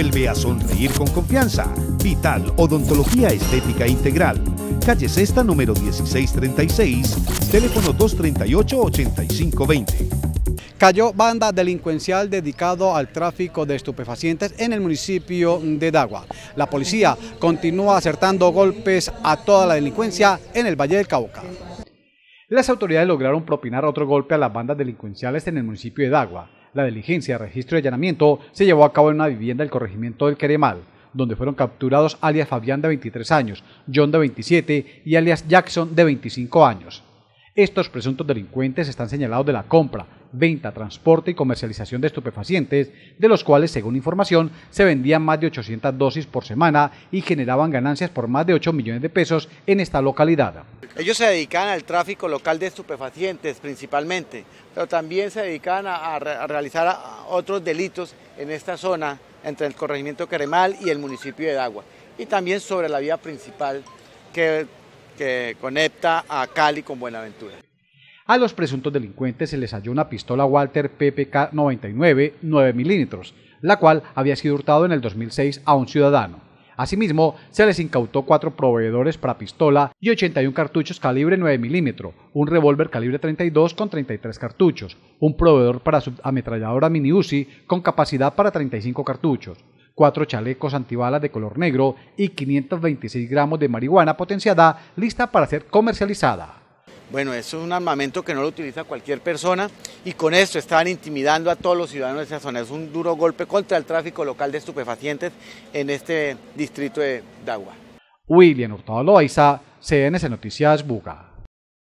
Vuelve a sonreír con confianza. Vital Odontología Estética Integral. Calle Cesta, número 1636, teléfono 238-8520 cayó banda delincuencial dedicado al tráfico de estupefacientes en el municipio de Dagua. La policía continúa acertando golpes a toda la delincuencia en el Valle del Cauca. Las autoridades lograron propinar otro golpe a las bandas delincuenciales en el municipio de Dagua. La diligencia, de registro y allanamiento se llevó a cabo en una vivienda del corregimiento del Queremal, donde fueron capturados alias Fabián de 23 años, John de 27 y alias Jackson de 25 años. Estos presuntos delincuentes están señalados de la compra, venta, transporte y comercialización de estupefacientes, de los cuales, según información, se vendían más de 800 dosis por semana y generaban ganancias por más de 8 millones de pesos en esta localidad. Ellos se dedican al tráfico local de estupefacientes principalmente, pero también se dedican a, a, realizar otros delitos en esta zona entre el corregimiento Queremal y el municipio de Dagua, y también sobre la vía principal que que conecta a Cali con Buenaventura. A los presuntos delincuentes se les halló una pistola Walter PPK 99 9 milímetros, la cual había sido hurtado en el 2006 a un ciudadano. Asimismo, se les incautó cuatro proveedores para pistola y 81 cartuchos calibre 9 milímetros, un revólver calibre 32 con 33 cartuchos, un proveedor para ametralladora mini UCI con capacidad para 35 cartuchos, cuatro chalecos antibalas de color negro y 526 gramos de marihuana potenciada lista para ser comercializada. Bueno, es un armamento que no lo utiliza cualquier persona y con esto están intimidando a todos los ciudadanos de esa zona. Es un duro golpe contra el tráfico local de estupefacientes en este distrito de Dagua. William Hurtado Loaiza, CNC Noticias Buga.